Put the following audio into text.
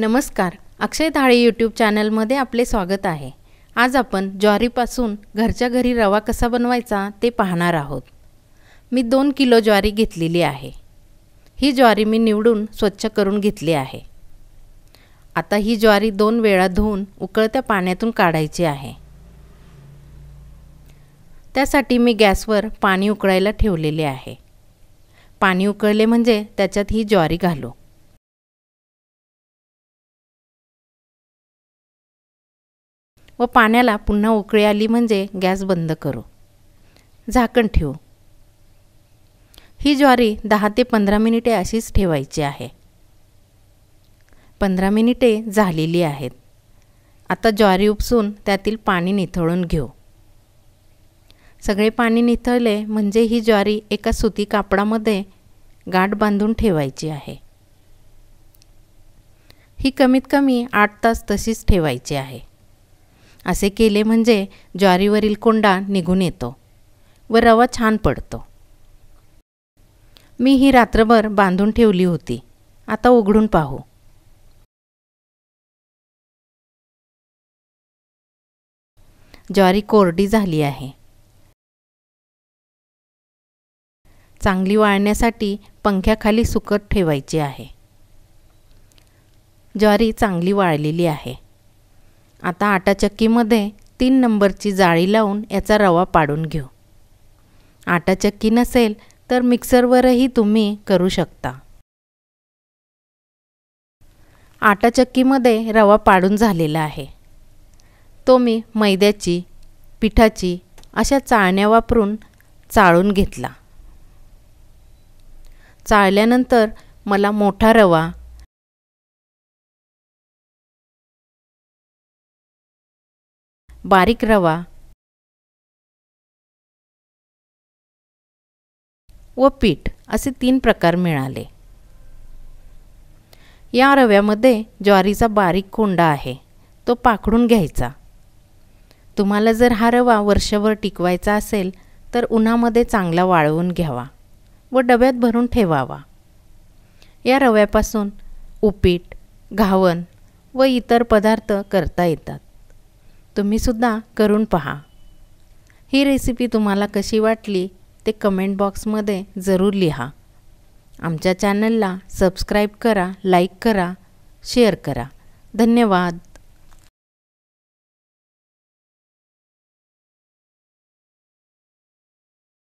नमस्कार अक्षय धाळे यूट्यूब चॅनलमध्ये आपले स्वागत आहे आज आपण ज्वारीपासून घरच्या घरी रवा कसा बनवायचा ते पाहणार आहोत मी दोन किलो ज्वारी घेतलेली आहे ही ज्वारी मी निवडून स्वच्छ करून घेतली आहे आता ही ज्वारी दोन वेळा धुवून उकळत्या पाण्यातून काढायची आहे त्यासाठी मी गॅसवर पाणी उकळायला ठेवलेले आहे पाणी उकळले म्हणजे त्याच्यात ही ज्वारी घालू व पाण्याला पुन्हा उकळी आली म्हणजे गॅस बंद करू झाकण ठेवू ही ज्वारी दहा ते पंधरा मिनिटे अशीच ठेवायची आहे पंधरा मिनिटे झालेली आहेत आता ज्वारी उपसून त्यातील पाणी निथळून घेऊ सगळे पाणी निथळले म्हणजे ही ज्वारी एका सुती कापडामध्ये गाठ बांधून ठेवायची आहे ही कमीत कमी आठ तास तशीच ठेवायची आहे असे केले म्हणजे ज्वारीवरील कोंडा निघून येतो व रवा छान पडतो मी ही रात्रभर बांधून ठेवली होती आता उघडून पाहू ज्वारी कोरडी झाली आहे चांगली वाळण्यासाठी पंख्याखाली सुकत ठेवायची आहे ज्वारी चांगली वाळलेली आहे आता आटाचक्कीमध्ये तीन नंबरची जाळी लावून याचा रवा पाडून घेऊ आटाचक्की नसेल तर मिक्सरवरही तुम्ही करू शकता आटाचक्कीमध्ये रवा पाडून झालेला आहे तो मी मैद्याची पिठाची अशा चाळण्या वापरून चाळून घेतला चाळल्यानंतर मला मोठा रवा बारीक रवा व पीठ असे तीन प्रकार मिळाले या रव्यामध्ये ज्वारीचा बारीक कोंडा आहे तो पाखडून घ्यायचा तुम्हाला जर हा रवा वर्षभर टिकवायचा असेल तर उन्हामध्ये चांगला वाळवून घ्यावा व डब्यात भरून ठेवावा या रव्यापासून उपीट घावन व इतर पदार्थ करता येतात तुम्हीसुद्धा करून पहा ही रेसिपी तुम्हाला कशी वाटली ते कमेंट बॉक्समध्ये जरूर लिहा आमच्या चॅनलला सबस्क्राईब करा लाईक करा शेअर करा धन्यवाद